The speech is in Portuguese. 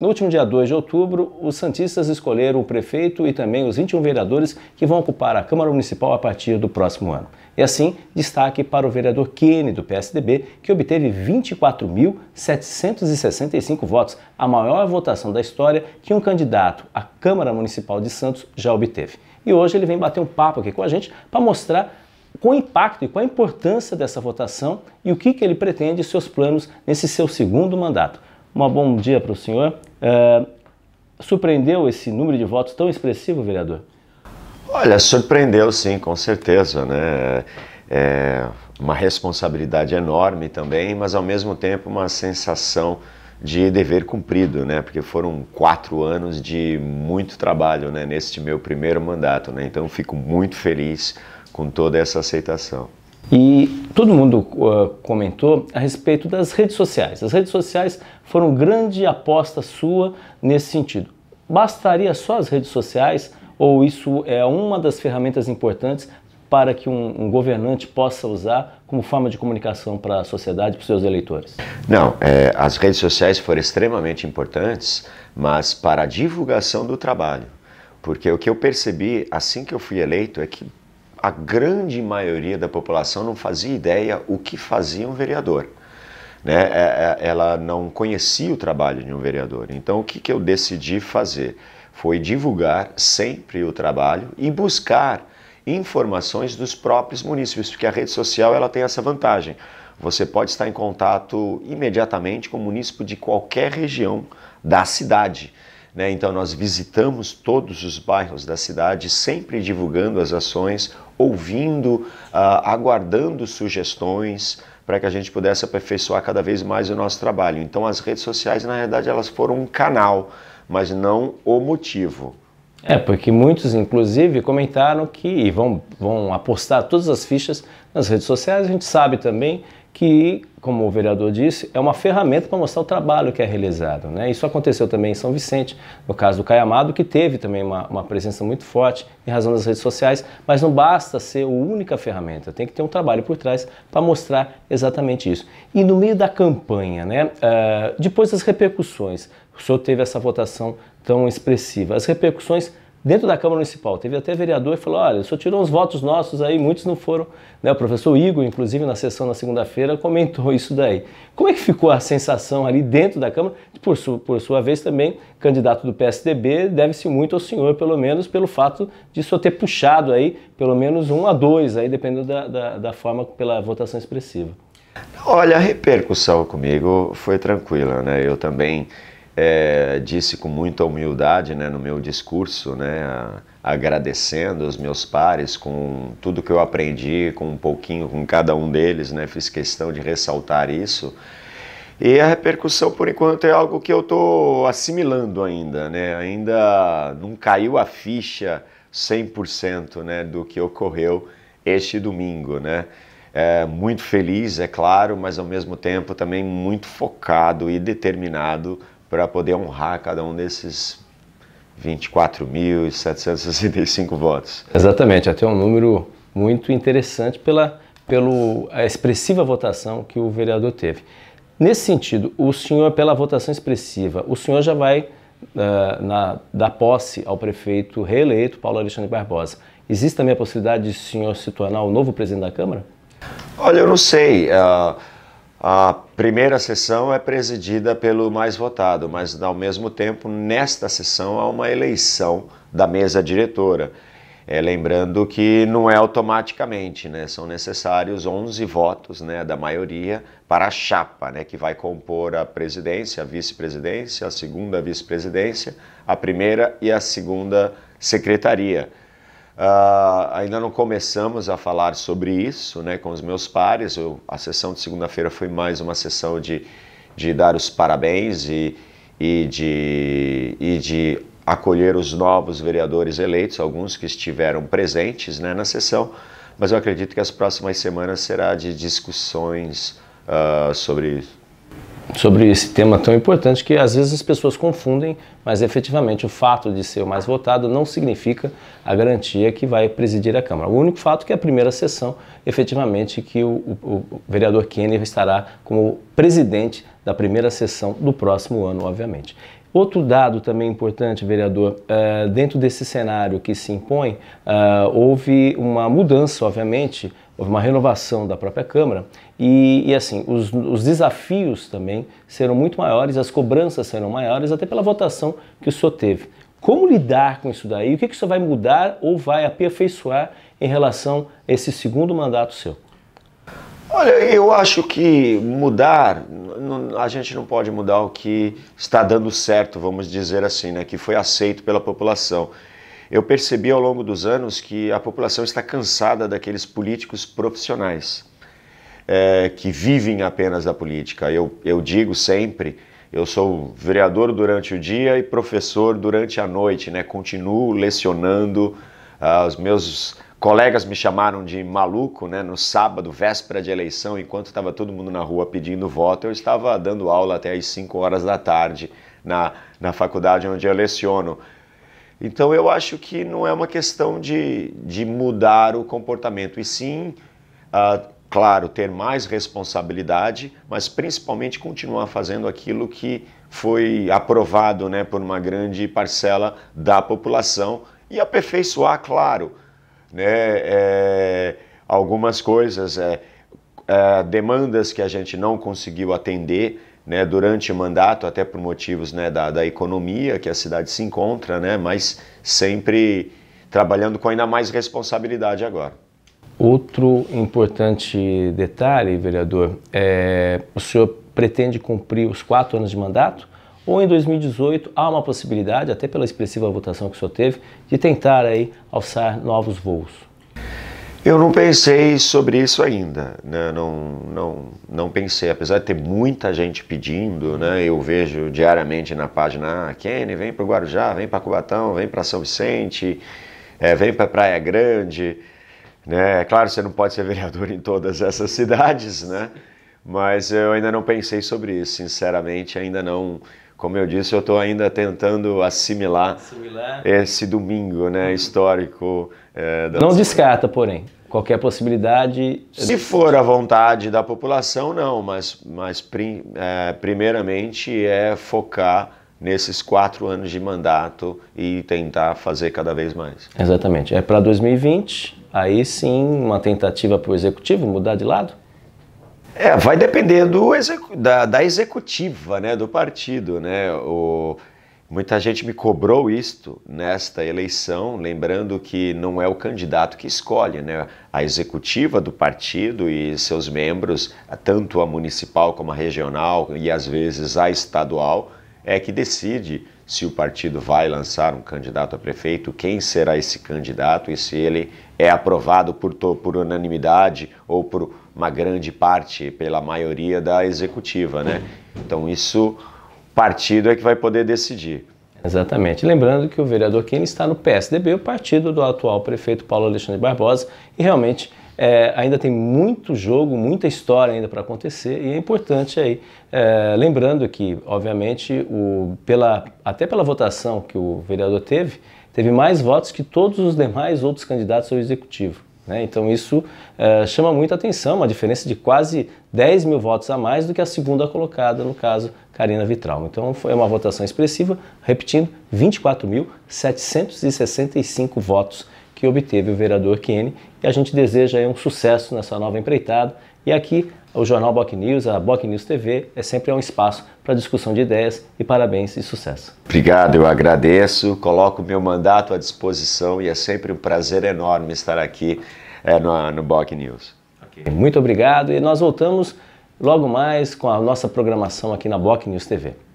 No último dia 2 de outubro, os santistas escolheram o prefeito e também os 21 vereadores que vão ocupar a Câmara Municipal a partir do próximo ano. E assim, destaque para o vereador Kene, do PSDB, que obteve 24.765 votos, a maior votação da história que um candidato à Câmara Municipal de Santos já obteve. E hoje ele vem bater um papo aqui com a gente para mostrar com o impacto e com a importância dessa votação e o que, que ele pretende seus planos nesse seu segundo mandato um bom dia para o senhor. É, surpreendeu esse número de votos tão expressivo, vereador? Olha, surpreendeu sim, com certeza, né? É uma responsabilidade enorme também, mas ao mesmo tempo uma sensação de dever cumprido, né? Porque foram quatro anos de muito trabalho, né? Neste meu primeiro mandato, né? Então fico muito feliz com toda essa aceitação. E Todo mundo uh, comentou a respeito das redes sociais. As redes sociais foram grande aposta sua nesse sentido. Bastaria só as redes sociais ou isso é uma das ferramentas importantes para que um, um, governante possa usar como forma de comunicação para a sociedade, para os seus eleitores? Não, é, as redes sociais foram extremamente importantes, mas para a divulgação do trabalho. Porque o que eu percebi assim que eu fui eleito é que a grande maioria da população não fazia ideia o que fazia um vereador. Né? É, é, ela não conhecia o trabalho de um vereador. Então, o que, que eu decidi fazer? Foi divulgar sempre o trabalho e buscar informações dos próprios municípios, porque a rede social ela tem essa vantagem. Você pode estar em contato imediatamente com o município de qualquer região da cidade. Né? Então, nós visitamos todos os bairros da cidade, sempre divulgando as ações, ouvindo, uh, aguardando sugestões para que a gente pudesse aperfeiçoar cada vez mais o nosso trabalho. Então, as redes sociais, na verdade, elas foram um canal, mas não o motivo. É, porque muitos, inclusive, comentaram que vão, vão apostar todas as fichas nas redes sociais. A gente sabe também que, como o vereador disse, é uma ferramenta para mostrar o trabalho que é realizado. Né? Isso aconteceu também em São Vicente, no caso do Caiamado, que teve também uma, uma, presença muito forte em razão das redes sociais, mas não basta ser a única ferramenta, tem que ter um trabalho por trás para mostrar exatamente isso. E no meio da campanha, né, uh, depois das repercussões, o senhor teve essa votação tão expressiva, as repercussões dentro da Câmara Municipal. Teve até vereador que falou, olha, só tirou uns votos nossos aí, muitos não foram. Né? O professor Igor, inclusive, na sessão na segunda-feira, comentou isso daí. Como é que ficou a sensação ali dentro da Câmara? Por, su por sua vez, também, candidato do PSDB, deve-se muito ao senhor, pelo menos, pelo fato de só ter puxado aí pelo menos um a dois, aí, dependendo da, da, da forma pela votação expressiva. Olha, a repercussão comigo foi tranquila, né? Eu também é, disse com muita humildade né, no meu discurso, né, agradecendo os meus pares com tudo que eu aprendi, com um pouquinho com cada um deles, né, fiz questão de ressaltar isso. E a repercussão, por enquanto, é algo que eu estou assimilando ainda, né? ainda não caiu a ficha 100% né, do que ocorreu este domingo. Né? É, muito feliz, é claro, mas ao mesmo tempo também muito focado e determinado para poder honrar cada um desses 24.765 votos. Exatamente, até um número muito interessante pela pela expressiva votação que o vereador teve. Nesse sentido, o senhor, pela votação expressiva, o senhor já vai uh, na, dar posse ao prefeito reeleito, Paulo Alexandre Barbosa. Existe também a possibilidade de o senhor se tornar o novo presidente da Câmara? Olha, eu não sei. Uh a primeira sessão é presidida pelo mais votado, mas ao mesmo tempo, nesta sessão, há uma eleição da mesa diretora. É, lembrando que não é automaticamente, né? são necessários 11 votos né, da maioria para a chapa, né, que vai compor a presidência, a vice-presidência, a segunda vice-presidência, a primeira e a segunda secretaria. Uh, ainda não começamos a falar sobre isso né, com os meus pares. Eu, a sessão de segunda-feira foi mais uma sessão de, de dar os parabéns e, e, de, e de acolher os novos vereadores eleitos, alguns que estiveram presentes né, na sessão. Mas eu acredito que as próximas semanas será de discussões uh, sobre sobre esse tema tão importante que às vezes as pessoas confundem, mas efetivamente o fato de ser o mais votado não significa a garantia que vai presidir a Câmara. O único fato é que a primeira sessão, efetivamente, que o, o, o vereador Kennedy estará como presidente da primeira sessão do próximo ano, obviamente. Outro dado também importante, vereador, eh, dentro desse cenário que se impõe, eh, houve uma mudança, obviamente, houve uma renovação da própria Câmara e, e assim, os, os, desafios também serão muito maiores, as cobranças serão maiores, até pela votação que o senhor teve. Como lidar com isso daí? O que, que o senhor vai mudar ou vai aperfeiçoar em relação a esse segundo mandato seu? Olha, eu acho que mudar, a gente não pode mudar o que está dando certo, vamos dizer assim, né, que foi aceito pela população eu percebi ao longo dos anos que a população está cansada daqueles políticos profissionais é, que vivem apenas da política. Eu, eu digo sempre, eu sou vereador durante o dia e professor durante a noite, né? Continuo lecionando. Ah, os meus colegas me chamaram de maluco, né? No sábado, véspera de eleição, enquanto estava todo mundo na rua pedindo voto, eu estava dando aula até as 5 horas da tarde na, na faculdade onde eu leciono. Então eu acho que não é uma questão de, de mudar o comportamento, e sim, uh, claro, ter mais responsabilidade, mas principalmente continuar fazendo aquilo que foi aprovado né, por uma grande parcela da população e aperfeiçoar, claro, né, é, algumas coisas. É, uh, demandas que a gente não conseguiu atender né, durante o mandato, até por motivos né, da, da, economia que a cidade se encontra, né, mas sempre trabalhando com ainda mais responsabilidade agora. Outro importante detalhe, vereador, é, o senhor pretende cumprir os quatro anos de mandato ou em 2018 há uma possibilidade, até pela expressiva votação que o senhor teve, de tentar aí alçar novos voos? Eu não pensei sobre isso ainda, né? não, não, não pensei, apesar de ter muita gente pedindo, né? eu vejo diariamente na página, ah, Kenny, vem para o Guarujá, vem para Cubatão, vem para São Vicente, é, vem para Praia Grande, né? É claro, você não pode ser vereador em todas essas cidades, né? mas eu ainda não pensei sobre isso, sinceramente, ainda não, como eu disse, eu estou ainda tentando assimilar, assimilar, esse domingo né, histórico. É, não descarta, porém qualquer possibilidade. Se for a vontade da população, não, mas, mas prim, é, primeiramente é focar nesses quatro anos de mandato e tentar fazer cada vez mais. Exatamente. É para 2020, aí sim uma tentativa para o executivo mudar de lado? É, vai depender do execu da, da executiva, né, do partido, né? O, Muita gente me cobrou isto nesta eleição, lembrando que não é o candidato que escolhe, né? A executiva do partido e seus membros, tanto a municipal como a regional e às vezes a estadual, é que decide se o partido vai lançar um candidato a prefeito, quem será esse candidato e se ele é aprovado por, por unanimidade ou por uma grande parte, pela maioria da executiva, né? Então isso partido é que vai poder decidir. Exatamente. Lembrando que o vereador Kine está no PSDB, o partido do atual prefeito Paulo Alexandre Barbosa, e realmente é, ainda tem muito jogo, muita história ainda para acontecer, e é importante aí, é, lembrando que, obviamente, o, pela, até pela votação que o vereador teve, teve mais votos que todos os demais outros candidatos ao executivo. Né? Então isso uh, chama muita atenção, uma diferença de quase 10 mil votos a mais do que a segunda colocada, no caso, Karina Vitral. Então foi uma votação expressiva, repetindo, 24.765 votos que obteve o vereador Kene e a gente deseja um sucesso nessa nova empreitada. E aqui o jornal Boc News, a Boc News TV, é sempre um espaço para discussão de ideias e parabéns e sucesso. Obrigado, eu agradeço, coloco meu mandato à disposição e é sempre um prazer enorme estar aqui é, eh, no, no Boc News. Okay. Muito obrigado e nós voltamos logo mais com a nossa programação aqui na Boc News TV.